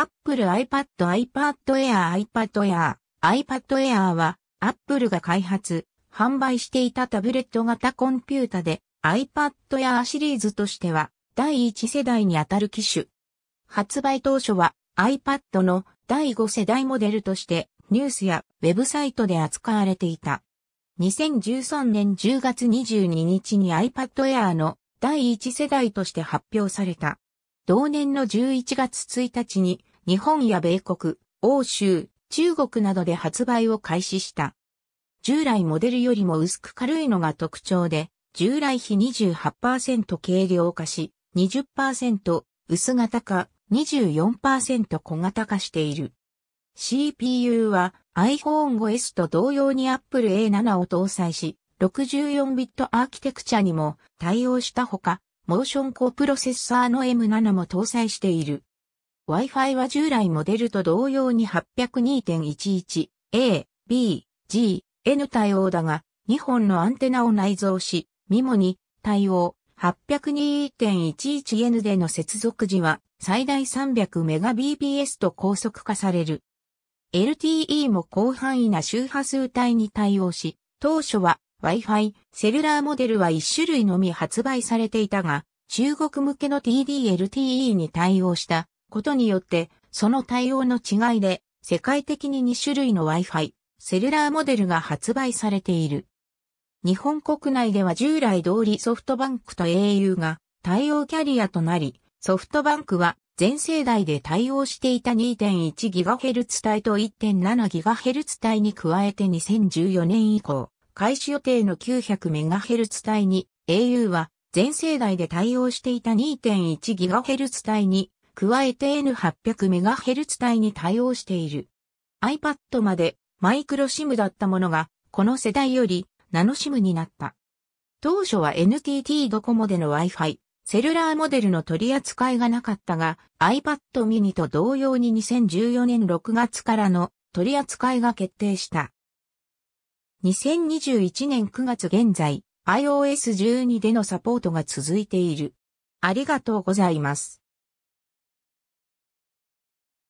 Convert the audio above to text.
Apple iPad iPad Air iPad Air iPad Air は Apple が開発、販売していたタブレット型コンピュータで iPad Air シリーズとしては第1世代にあたる機種。発売当初は iPad の第5世代モデルとしてニュースやウェブサイトで扱われていた。2013年10月22日に iPad Air の第1世代として発表された。同年の11月1日に日本や米国、欧州、中国などで発売を開始した。従来モデルよりも薄く軽いのが特徴で、従来比28%軽量化し、20%薄型化、24%小型化している。CPU は iPhone 5S と同様に Apple A7 を搭載し、64ビットアーキテクチャにも対応したほか、モーションコプロセッサーの M7 も搭載している。Wi-Fi は従来モデルと同様に 802.11a、b, g, n 対応だが、2本のアンテナを内蔵し、ミモに対応 802.11n での接続時は最大 300Mbps と高速化される。LTE も広範囲な周波数帯に対応し、当初は Wi-Fi、セルラーモデルは1種類のみ発売されていたが、中国向けの TD-LTE に対応したことによって、その対応の違いで、世界的に2種類の Wi-Fi、セルラーモデルが発売されている。日本国内では従来通りソフトバンクと au が対応キャリアとなり、ソフトバンクは全世代で対応していた 2.1GHz 帯と 1.7GHz 帯に加えて2014年以降、開始予定の 900MHz 帯に au は全世代で対応していた 2.1GHz 帯に加えて N800MHz 帯に対応している。iPad までマイクロ SIM だったものが、この世代よりナノ SIM になった。当初は NTT ドコモでの Wi-Fi、セルラーモデルの取り扱いがなかったが、iPad mini と同様に2014年6月からの取り扱いが決定した。2021年9月現在、iOS12 でのサポートが続いている。ありがとうございます。